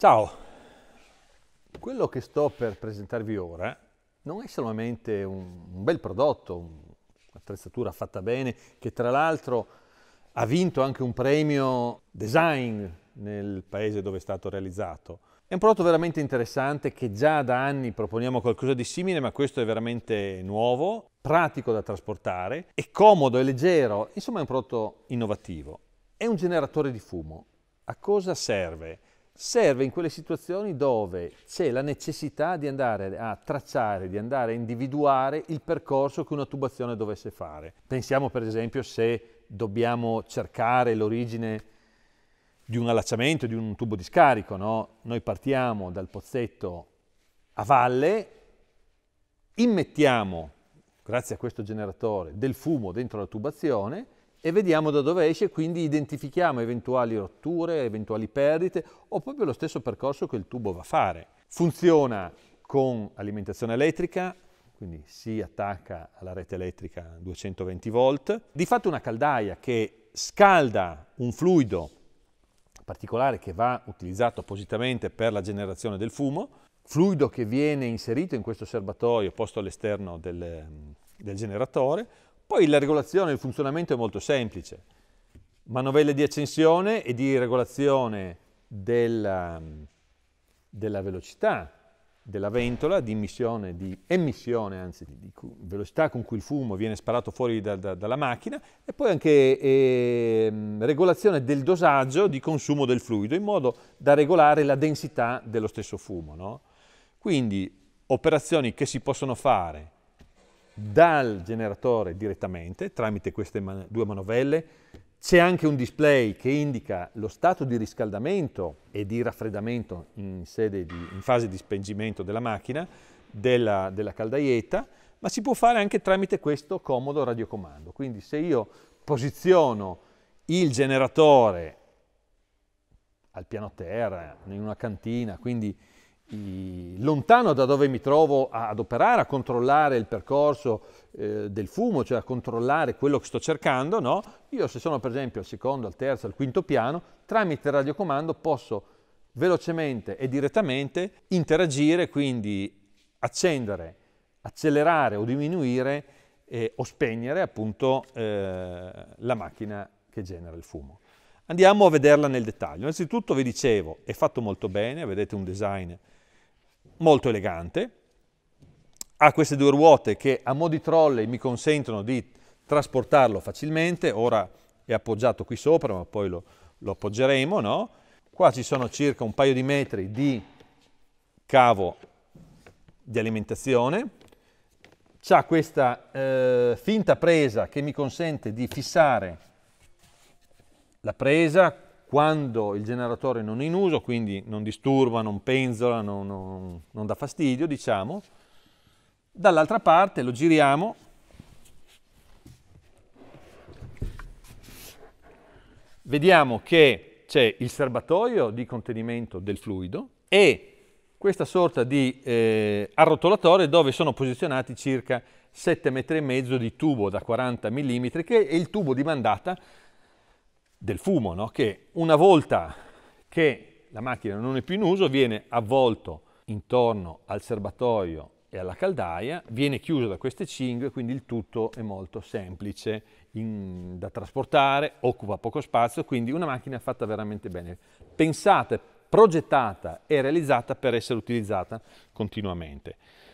Ciao, quello che sto per presentarvi ora non è solamente un, un bel prodotto, un'attrezzatura fatta bene, che tra l'altro ha vinto anche un premio design nel paese dove è stato realizzato. È un prodotto veramente interessante che già da anni proponiamo qualcosa di simile, ma questo è veramente nuovo, pratico da trasportare, è comodo, è leggero, insomma è un prodotto innovativo. È un generatore di fumo. A cosa serve? serve in quelle situazioni dove c'è la necessità di andare a tracciare, di andare a individuare il percorso che una tubazione dovesse fare. Pensiamo per esempio se dobbiamo cercare l'origine di un allacciamento, di un tubo di scarico, no? noi partiamo dal pozzetto a valle, immettiamo, grazie a questo generatore, del fumo dentro la tubazione, e vediamo da dove esce, quindi identifichiamo eventuali rotture, eventuali perdite o proprio lo stesso percorso che il tubo va a fare. Funziona con alimentazione elettrica, quindi si attacca alla rete elettrica 220 volt. Di fatto una caldaia che scalda un fluido particolare che va utilizzato appositamente per la generazione del fumo, fluido che viene inserito in questo serbatoio posto all'esterno del, del generatore, poi la regolazione, e il funzionamento è molto semplice. Manovelle di accensione e di regolazione della, um, della velocità della ventola, di, emissione, di, emissione, anzi, di, di velocità con cui il fumo viene sparato fuori da, da, dalla macchina e poi anche eh, regolazione del dosaggio di consumo del fluido in modo da regolare la densità dello stesso fumo. No? Quindi operazioni che si possono fare dal generatore direttamente tramite queste man due manovelle. C'è anche un display che indica lo stato di riscaldamento e di raffreddamento in, di, in fase di spengimento della macchina, della, della caldaietta, ma si può fare anche tramite questo comodo radiocomando. Quindi se io posiziono il generatore al piano terra, in una cantina, quindi lontano da dove mi trovo ad operare, a controllare il percorso eh, del fumo, cioè a controllare quello che sto cercando, no? io se sono per esempio al secondo, al terzo, al quinto piano, tramite radiocomando posso velocemente e direttamente interagire, quindi accendere, accelerare o diminuire eh, o spegnere appunto eh, la macchina che genera il fumo. Andiamo a vederla nel dettaglio. Innanzitutto vi dicevo, è fatto molto bene, vedete un design molto elegante, ha queste due ruote che a mo' di trolley mi consentono di trasportarlo facilmente, ora è appoggiato qui sopra ma poi lo, lo appoggeremo, no? Qua ci sono circa un paio di metri di cavo di alimentazione, ha questa eh, finta presa che mi consente di fissare la presa quando il generatore non è in uso, quindi non disturba, non penzola, non, non, non dà fastidio, diciamo, dall'altra parte lo giriamo vediamo che c'è il serbatoio di contenimento del fluido e questa sorta di eh, arrotolatore dove sono posizionati circa 7,5 metri di tubo da 40 mm che è il tubo di mandata del fumo, no? che una volta che la macchina non è più in uso viene avvolto intorno al serbatoio e alla caldaia, viene chiuso da queste cinghie, quindi il tutto è molto semplice in, da trasportare, occupa poco spazio, quindi una macchina fatta veramente bene, pensata, progettata e realizzata per essere utilizzata continuamente.